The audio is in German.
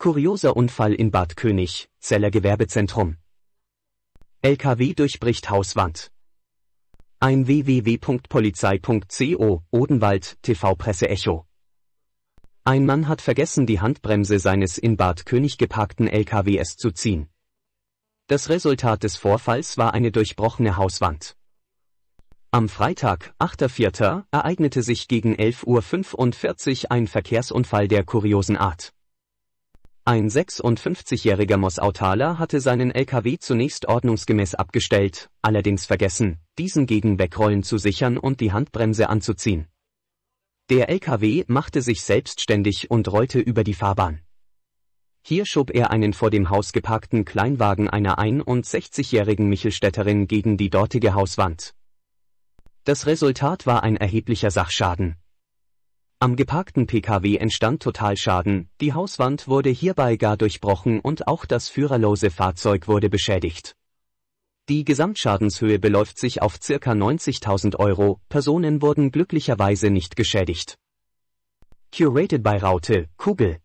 Kurioser Unfall in Bad König, Zeller Gewerbezentrum. LKW durchbricht Hauswand. Ein www.polizei.co, Odenwald, TV-Presse Echo. Ein Mann hat vergessen, die Handbremse seines in Bad König geparkten LKWs zu ziehen. Das Resultat des Vorfalls war eine durchbrochene Hauswand. Am Freitag, 8.4., ereignete sich gegen 11.45 Uhr ein Verkehrsunfall der kuriosen Art. Ein 56-jähriger Mossautaler hatte seinen LKW zunächst ordnungsgemäß abgestellt, allerdings vergessen, diesen gegen Wegrollen zu sichern und die Handbremse anzuziehen. Der LKW machte sich selbstständig und rollte über die Fahrbahn. Hier schob er einen vor dem Haus geparkten Kleinwagen einer 61-jährigen Michelstädterin gegen die dortige Hauswand. Das Resultat war ein erheblicher Sachschaden, am geparkten Pkw entstand Totalschaden, die Hauswand wurde hierbei gar durchbrochen und auch das führerlose Fahrzeug wurde beschädigt. Die Gesamtschadenshöhe beläuft sich auf circa 90.000 Euro, Personen wurden glücklicherweise nicht geschädigt. Curated by Raute, Kugel.